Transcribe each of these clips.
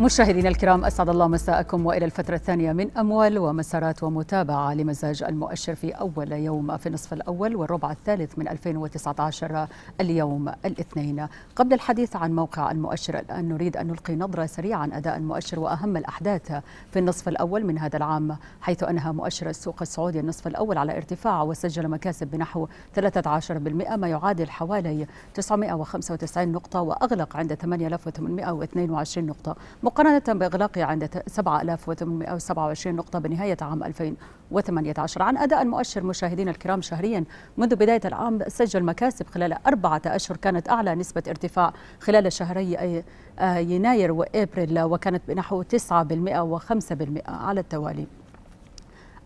مشاهدينا الكرام اسعد الله مساءكم والى الفتره الثانيه من اموال ومسارات ومتابعه لمزاج المؤشر في اول يوم في النصف الاول والربع الثالث من 2019 اليوم الاثنين. قبل الحديث عن موقع المؤشر الان نريد ان نلقي نظره سريعه عن اداء المؤشر واهم الاحداث في النصف الاول من هذا العام حيث انهى مؤشر السوق السعودي النصف الاول على ارتفاع وسجل مكاسب بنحو 13% ما يعادل حوالي 995 نقطه واغلق عند 8822 نقطه. مقارنة بإغلاق عند 7827 نقطة بنهاية عام 2018 عن أداء المؤشر مشاهدينا الكرام شهريا منذ بداية العام سجل مكاسب خلال أربعة أشهر كانت أعلى نسبة ارتفاع خلال شهري آه، يناير وإبريل وكانت بنحو 9% و5% على التوالي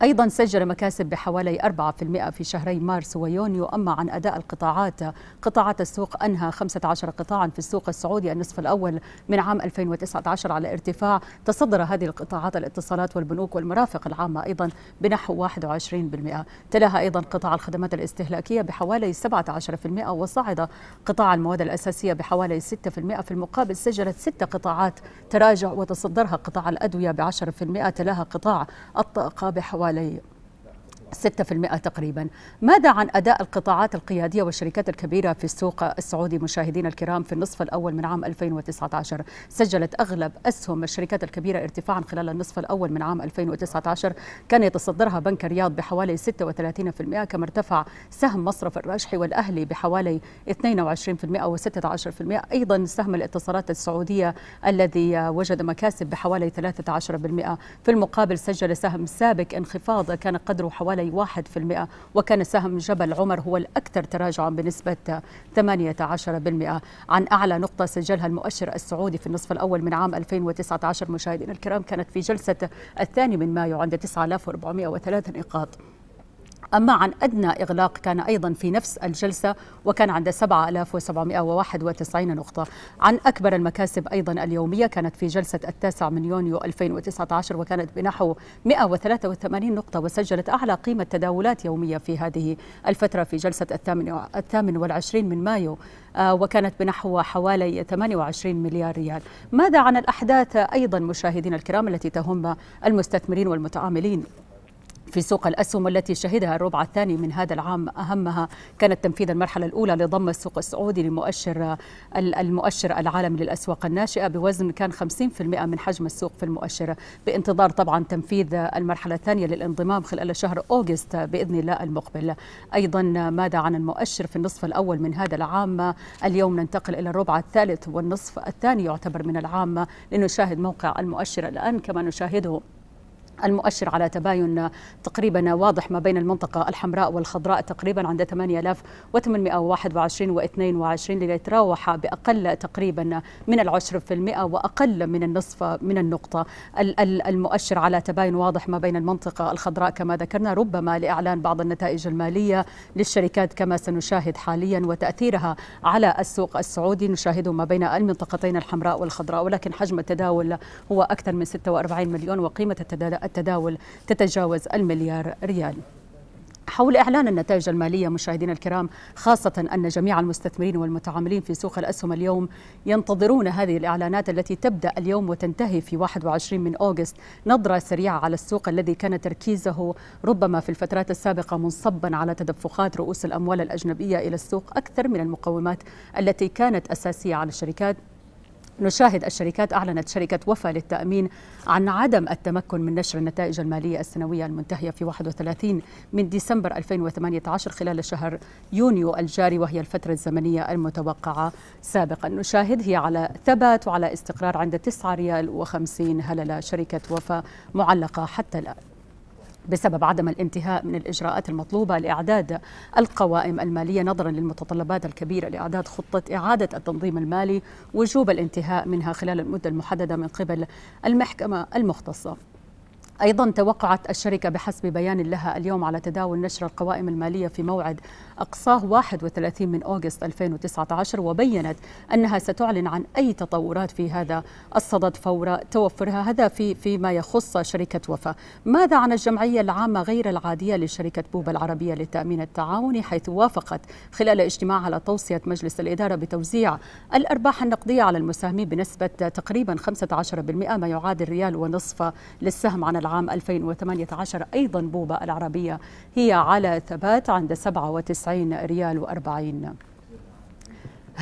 أيضا سجل مكاسب بحوالي 4% في شهري مارس ويونيو أما عن أداء القطاعات قطاعات السوق أنهى 15 قطاعا في السوق السعودي النصف الأول من عام 2019 على ارتفاع تصدر هذه القطاعات الاتصالات والبنوك والمرافق العامة أيضا بنحو 21% تلاها أيضا قطاع الخدمات الاستهلاكية بحوالي 17% وصعد قطاع المواد الأساسية بحوالي 6% في المقابل سجلت ست قطاعات تراجع وتصدرها قطاع الأدوية ب 10% تلاها قطاع الطاقة بحوالي حواليا 6% تقريبا ماذا عن أداء القطاعات القيادية والشركات الكبيرة في السوق السعودي مشاهدينا الكرام في النصف الأول من عام 2019 سجلت أغلب أسهم الشركات الكبيرة ارتفاعا خلال النصف الأول من عام 2019 كان يتصدرها بنك الرياض بحوالي 36% كما ارتفع سهم مصرف الراشحي والأهلي بحوالي 22% و16% أيضا سهم الاتصالات السعودية الذي وجد مكاسب بحوالي 13% في المقابل سجل سهم سابك انخفاض كان قدره حوالي حوالي 1% وكان سهم جبل عمر هو الأكثر تراجعا بنسبة 18% عن أعلى نقطة سجلها المؤشر السعودي في النصف الأول من عام 2019 مشاهدينا الكرام كانت في جلسة الثاني من مايو عند 9403 نقاط أما عن أدنى إغلاق كان أيضا في نفس الجلسة وكان عند 7791 نقطة عن أكبر المكاسب أيضا اليومية كانت في جلسة التاسع من يونيو 2019 وكانت بنحو 183 نقطة وسجلت أعلى قيمة تداولات يومية في هذه الفترة في جلسة الثامن, الثامن والعشرين من مايو آه، وكانت بنحو حوالي 28 مليار ريال ماذا عن الأحداث أيضا مشاهدين الكرام التي تهم المستثمرين والمتعاملين في سوق الأسهم التي شهدها الربع الثاني من هذا العام أهمها كانت تنفيذ المرحلة الأولى لضم السوق السعودي لمؤشر المؤشر العالمي للأسواق الناشئة بوزن كان 50% من حجم السوق في المؤشر بانتظار طبعا تنفيذ المرحلة الثانية للانضمام خلال شهر أوغست بإذن الله المقبل أيضا ماذا عن المؤشر في النصف الأول من هذا العام اليوم ننتقل إلى الربع الثالث والنصف الثاني يعتبر من العام لنشاهد موقع المؤشر الآن كما نشاهده المؤشر على تباين تقريبا واضح ما بين المنطقة الحمراء والخضراء تقريبا عند 8821 و 22 ليتراوح بأقل تقريبا من العشر في المئة وأقل من النصف من النقطة المؤشر على تباين واضح ما بين المنطقة الخضراء كما ذكرنا ربما لإعلان بعض النتائج المالية للشركات كما سنشاهد حاليا وتأثيرها على السوق السعودي نشاهده ما بين المنطقتين الحمراء والخضراء ولكن حجم التداول هو أكثر من 46 مليون وقيمة التداول التداول تتجاوز المليار ريال حول إعلان النتائج المالية مشاهدينا الكرام خاصة أن جميع المستثمرين والمتعاملين في سوق الأسهم اليوم ينتظرون هذه الإعلانات التي تبدأ اليوم وتنتهي في 21 من اوغست نظرة سريعة على السوق الذي كان تركيزه ربما في الفترات السابقة منصبا على تدفقات رؤوس الأموال الأجنبية إلى السوق أكثر من المقومات التي كانت أساسية على الشركات نشاهد الشركات أعلنت شركة وفا للتأمين عن عدم التمكن من نشر النتائج المالية السنوية المنتهية في 31 من ديسمبر 2018 خلال شهر يونيو الجاري وهي الفترة الزمنية المتوقعة سابقا نشاهد هي على ثبات وعلى استقرار عند 9 ريال و50 هللة شركة وفا معلقة حتى الآن بسبب عدم الانتهاء من الإجراءات المطلوبة لإعداد القوائم المالية نظرا للمتطلبات الكبيرة لإعداد خطة إعادة التنظيم المالي وجوب الانتهاء منها خلال المدة المحددة من قبل المحكمة المختصة أيضا توقعت الشركة بحسب بيان لها اليوم على تداول نشر القوائم المالية في موعد أقصاه 31 من أوغست 2019 وبينت أنها ستعلن عن أي تطورات في هذا الصدد فور توفرها هذا في فيما يخص شركة وفا ماذا عن الجمعية العامة غير العادية لشركة بوبا العربية للتأمين التعاوني حيث وافقت خلال اجتماع على توصية مجلس الإدارة بتوزيع الأرباح النقدية على المساهمين بنسبة تقريبا 15% ما يعادل ريال ونصف للسهم عن العام 2018 أيضا بوبا العربية هي على ثبات عند 97 ريال و40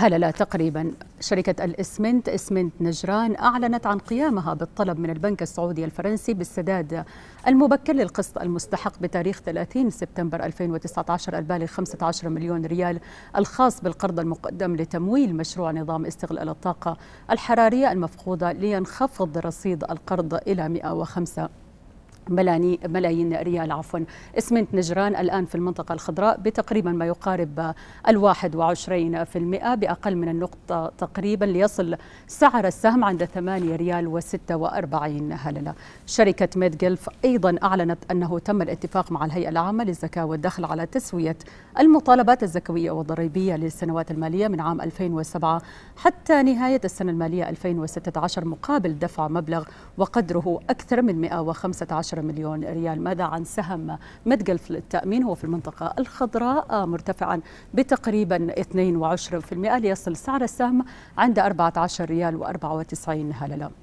لا تقريبا شركة الإسمنت إسمنت نجران أعلنت عن قيامها بالطلب من البنك السعودي الفرنسي بالسداد المبكر للقسط المستحق بتاريخ 30 سبتمبر 2019 البالغ 15 مليون ريال الخاص بالقرض المقدم لتمويل مشروع نظام استغلال الطاقة الحرارية المفقودة لينخفض رصيد القرض إلى 105 ملايين ملايين ريال عفوا اسمنت نجران الآن في المنطقة الخضراء بتقريبا ما يقارب الواحد وعشرين في المئة بأقل من النقطة تقريبا ليصل سعر السهم عند ثمانية ريال وستة وأربعين هللة شركة ميد جلف أيضا أعلنت أنه تم الاتفاق مع الهيئة العامة للزكاة والدخل على تسوية المطالبات الزكوية والضريبية للسنوات المالية من عام 2007 حتى نهاية السنة المالية 2016 مقابل دفع مبلغ وقدره أكثر من 115 10 مليون ريال ماذا عن سهم متقلف للتأمين هو في المنطقة الخضراء مرتفعا بتقريبا 22% ليصل سعر السهم عند 14 ريال و94 هللة